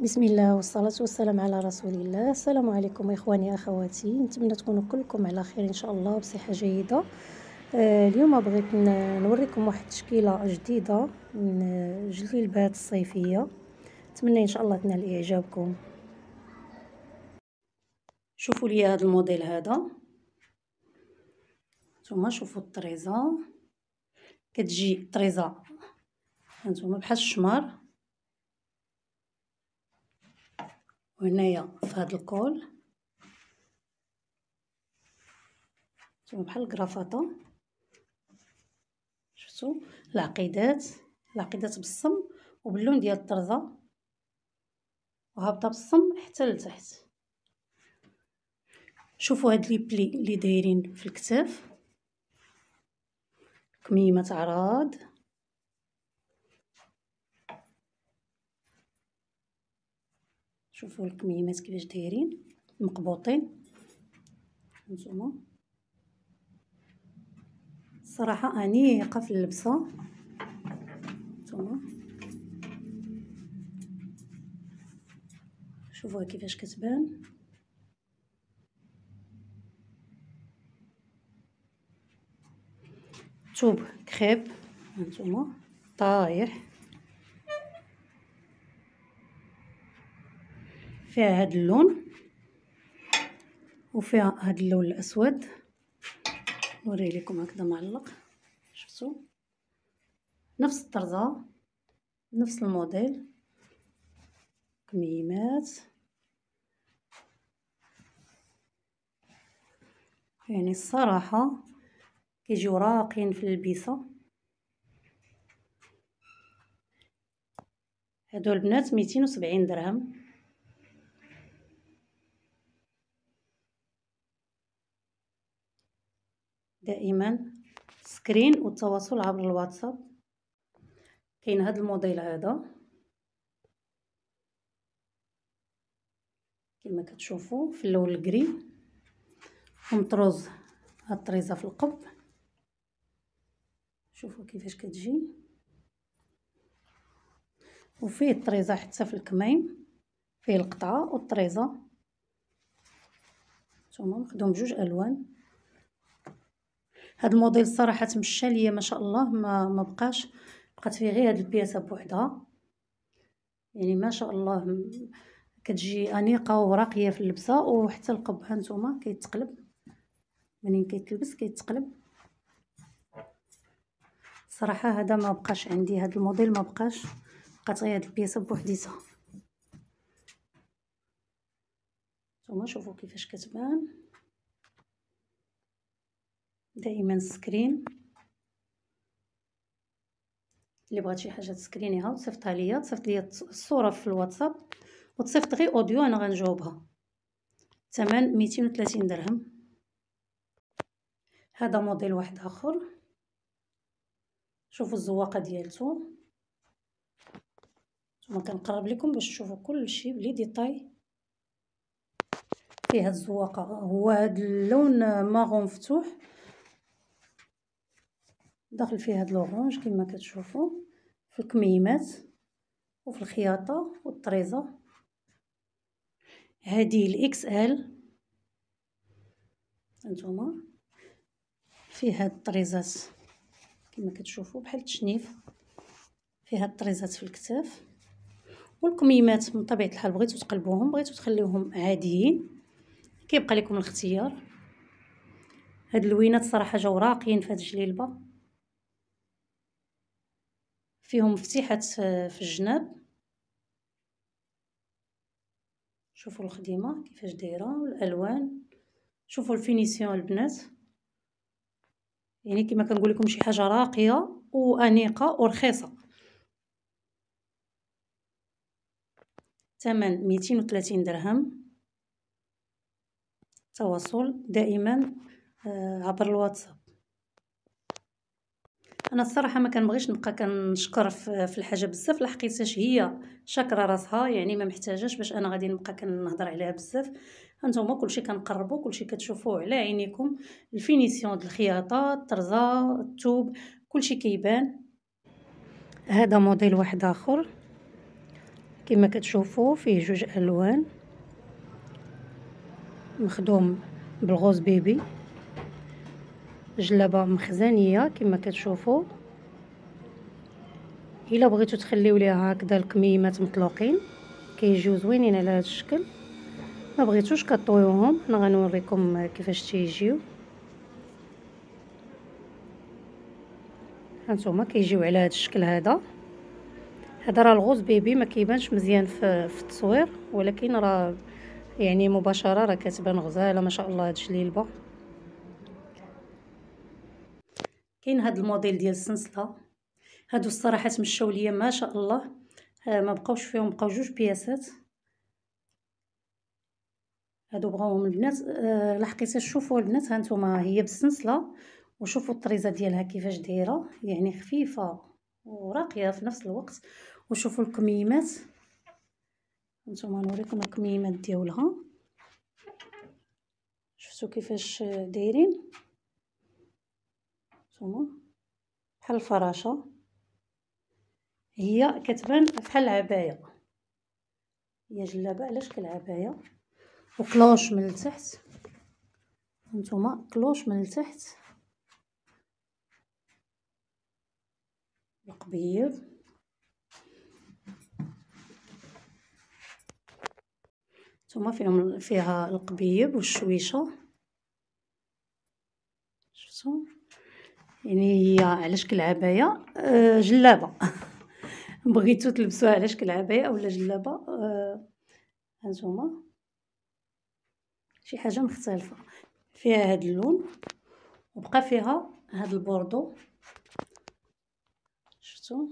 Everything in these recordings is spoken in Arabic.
بسم الله والصلاة والسلام على رسول الله السلام عليكم إخواني أخواتي نتمنى تكونوا كلكم على خير إن شاء الله وبصحة جيدة آه، اليوم بغيت نوريكم واحد التشكيلة جديدة من جلبات الصيفية نتمنى إن شاء الله تنال إعجابكم شوفوا لي هذا الموديل هذا ثم شوفوا الطريزة كتجي طريزة هانتوما بحال الشمر وهنايا في هاد الكول شوفوا بحال الكرافاطه شفتو العقيدات العقيدات بالصم وباللون ديال الطرزه وهابطه بالصم حتى لتحت شوفوا هاد لي بلي اللي دايرين في الكتاف كميمه عراض شوفوا الكميمات كيفاش دايرين مقبوطين هانتوما صراحه انيقه في اللبسه هانتوما شوفوها كيفاش كتبان ثوب كريب هانتوما طايح فيها هاد اللون وفيها هاد اللون الاسود نوري لكم هكذا معلق شفتوا نفس الطرزه نفس الموديل كميمات يعني الصراحه كيجيو راقين في البيسه هادو البنات ميتين وسبعين درهم دائما سكرين والتواصل عبر الواتساب كاين هذا الموديل هذا كما كتشوفوا في اللون الكري ومطروز هاد الطريزه في القب شوفوا كيفاش كتجي وفيه الطريزه حتى في الكمين فيه القطعه والطريزه ثم مخدوم بجوج الوان هاد الموديل الصراحه تمشى ليا ما شاء الله ما ما بقاش بقات فيه غير هاد البياسه بوحدها يعني ما شاء الله كتجي انيقه وراقيه في اللبسه وحتى القب ها نتوما كيتقلب منين كيتلبس كيتقلب صراحه هذا ما بقاش عندي هاد الموديل ما بقاش بقات غير هاد البياسه بوحديتها نتوما شوفوا كيفاش كتبان دائما سكرين اللي بغات شي حاجه تسكرينيها وتصيفطها ليا تصيفط ليا الصوره في الواتساب وتصيفط غير اوديو انا غنجاوبها ثمن 230 درهم هذا موديل واحد اخر شوفوا الزواقه ديالته ثم كنقرب لكم باش تشوفوا كل شيء بلي ديطاي فيها الزواقه هو هذا اللون ماغون مفتوح داخل فيه هاد لوغونج كما كتشوفوا في الكميمات وفي الخياطه والطريزه هذه الاكس ال انتما فيها هاد الطريزات كما كتشوفوا بحال التشنيف فيها الطريزات في الكتاف والكميمات من طبيعه الحال بغيتو تقلبوهم بغيتو تخليوهم عاديين كيبقى لكم الاختيار هاد اللوينات صراحه جاو راقيين في هاد الجليلبه فيهم فتيحات آه، في الجناب شوفوا الخديمه كيفاش دايره والالوان شوفوا الفينيسيون البنات يعني كما كنقول لكم شي حاجه راقيه وانيقه ورخيصه ثمن 230 درهم تواصل دائما آه، عبر الواتساب انا الصراحه ما كنبغيش نبقى كنشكر في الحاجه بزاف لحقيتاش هي شاكره راسها يعني ما محتاجاش باش انا غادي نبقى كنهضر عليها بزاف هانتوما كلشي كنقربو كلشي كتشوفوه على عينيكم الفينيسيون ديال الخياطه الطرزه الثوب كلشي كيبان هذا موديل واحد اخر كما كتشوفوا فيه جوج الوان مخدوم بالغوز بيبي جلابه مخزنيه كما كتشوفوا الا بغيتو تخليو ليها هكذا الكميمات مطلوقين كيجيو زوينين على هذا الشكل ما بغيتوش كطويوهم انا غنوريكم كيفاش تيجيو هانتوما كيجيو على هذا الشكل هذا هذا راه الغوز بيبي ما كيبانش مزيان في, في التصوير ولكن راه يعني مباشره راه كتبان غزاله ما شاء الله هاد الجليلبه كاين هذا الموديل ديال السنسله هادو الصراحه تمشاو ليا ما شاء الله آه، ما بقاوش فيهم بقاو جوج بياسات هادو بغاوهم البنات آه، لحقيت شوفوا البنات هانتوما هي بالسنسله وشوفوا الطريزه ديالها كيفاش دايره يعني خفيفه وراقيه في نفس الوقت وشوفوا الكميمات هانتوما نوريكم الكميمات ديالها شفتوا كيفاش دايرين شوفوا بحال الفراشه هي كتبان بحال العبايه هي جلابه على شكل عبايه وكلوش من التحت هانتوما كلوش من التحت القبيض هما فيهم فيها القبيب والشويشه شفتوا يعني هي على شكل عبايه أه جلابه بغيتو تلبسوها على شكل عبايه اولا جلابه أه هانتوما شي حاجه مختلفه فيها هاد اللون وبقى فيها هاد البوردو شفتو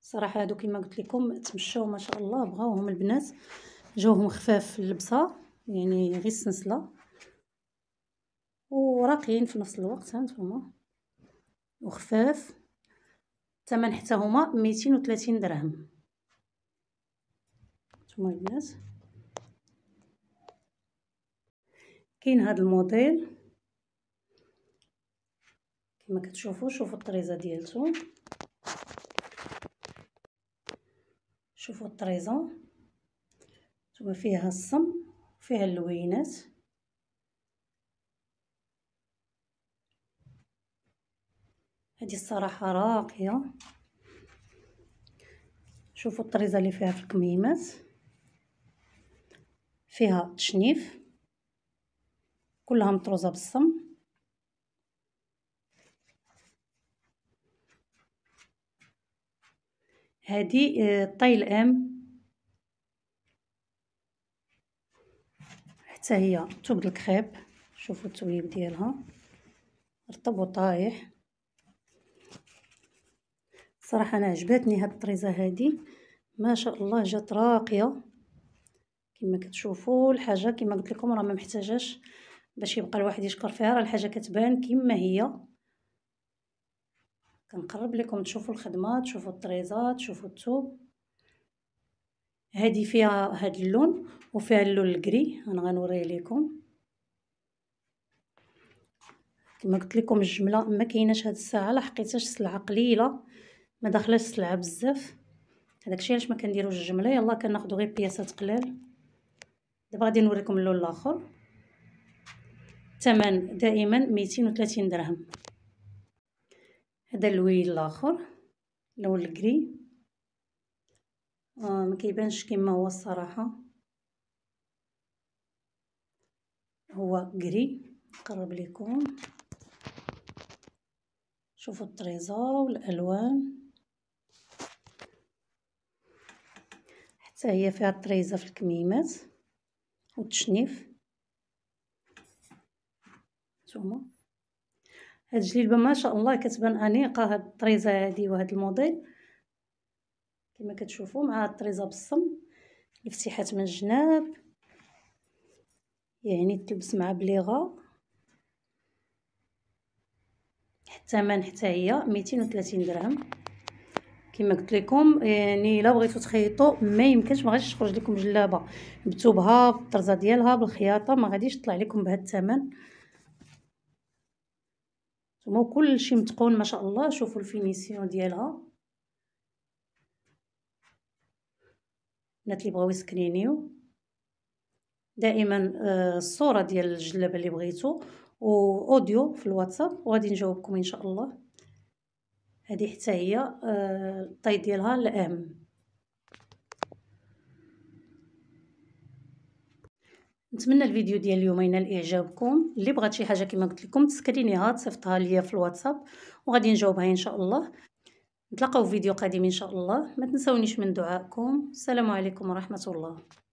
صراحه هادو كما قلت لكم تمشاو ما شاء الله بغاوهم البنات جاوهم خفاف اللبسه يعني غير السنسله وراقيين في نفس الوقت هانتوما وخفاف الثمن حتى هما ميتين درهم نتوما البنات كاين هذا الموديل كما كتشوفوا شوفوا الطريزه ديالته شوفوا الطريزه نتوما فيها الصم فيها اللوينات هذه الصراحه راقيه شوفوا الطريزه اللي فيها في الكميمات فيها تشنيف كلها مطروزه بالصم هذه آه، طيل ام حتى هي توب الكريب شوفوا التويب ديالها رطب وطايح صراحه انا عجبتني هاد الطريزه هادي ما شاء الله جات راقيه كما كتشوفوا الحاجه كما قلت لكم راه ما محتاجاش باش يبقى الواحد يشكر فيها راه الحاجه كتبان كما هي كنقرب لكم تشوفوا الخدمه تشوفوا الطريزه تشوفوا الثوب هادي فيها هاد اللون وفيها اللون الكري انا غنوريه لكم كما قلت لكم الجمله ما كايناش هاد الساعه لحقيتاش السلعه قليله ما داخلاش السلعه بزاف الشيء علاش ما كنديروش الجمله يلا كناخذوا غير بياسات قلال دابا غادي نوريكم اللون الاخر الثمن دائما 230 درهم هذا اللون الاخر اللون الكري آه ما كيبانش كما هو الصراحه هو كري نقرب لكم شوفوا الطريزه والالوان حتى هي فيها الطريزه في الكميمات والتشنيف نتوما هاد الجلبه ما شاء الله كتبان انيقه هاد الطريزه هادي وهاد الموديل كما كتشوفوا مع الطريزه بالصم الافتحات من الجناب يعني تلبس مع بليغه حتى من حتى هي 230 درهم كما قلت لكم يعني الا بغيتو تخيطوا ما يمكنش ما غاديش تخرج لكم جلابه بثوبها بالطرزه ديالها بالخياطه ما غاديش تطلع لكم بهذا الثمن نتوما شيء متقون ما شاء الله شوفوا الفينيسيون ديالها البنات اللي بغاو يسكنينيو دائما آه، الصوره ديال الجلابه اللي بغيتو واوديو في الواتساب وغادي نجاوبكم ان شاء الله هذه حتى هي آه، الطي ديالها الام نتمنى الفيديو ديال اليوم ينال اعجابكم اللي بغات شي حاجه كما قلت لكم تسكرينيها تصيفطها ليا في الواتساب وغادي نجاوبها ان شاء الله نتلاقاو في فيديو قادم ان شاء الله ما تنسونيش من دعائكم السلام عليكم ورحمه الله